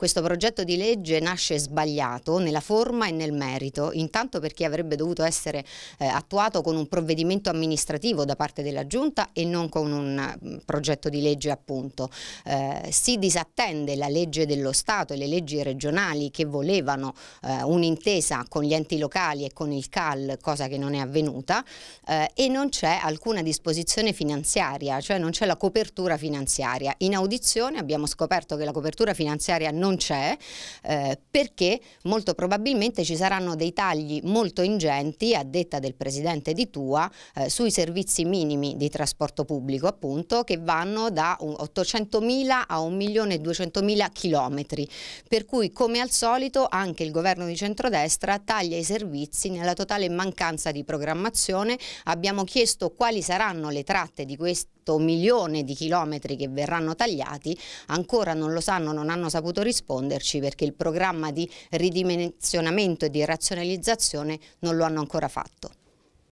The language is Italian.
Questo progetto di legge nasce sbagliato nella forma e nel merito, intanto perché avrebbe dovuto essere eh, attuato con un provvedimento amministrativo da parte della Giunta e non con un mm, progetto di legge appunto. Eh, si disattende la legge dello Stato e le leggi regionali che volevano eh, un'intesa con gli enti locali e con il CAL, cosa che non è avvenuta, eh, e non c'è alcuna disposizione finanziaria, cioè non c'è la copertura finanziaria. In audizione abbiamo scoperto che la copertura finanziaria non non c'è eh, perché molto probabilmente ci saranno dei tagli molto ingenti a detta del presidente di Tua eh, sui servizi minimi di trasporto pubblico appunto che vanno da 800.000 a 1.200.000 chilometri per cui come al solito anche il governo di centrodestra taglia i servizi nella totale mancanza di programmazione abbiamo chiesto quali saranno le tratte di questo milione di chilometri che verranno tagliati ancora non lo sanno non hanno saputo rispondere risponderci perché il programma di ridimensionamento e di razionalizzazione non lo hanno ancora fatto.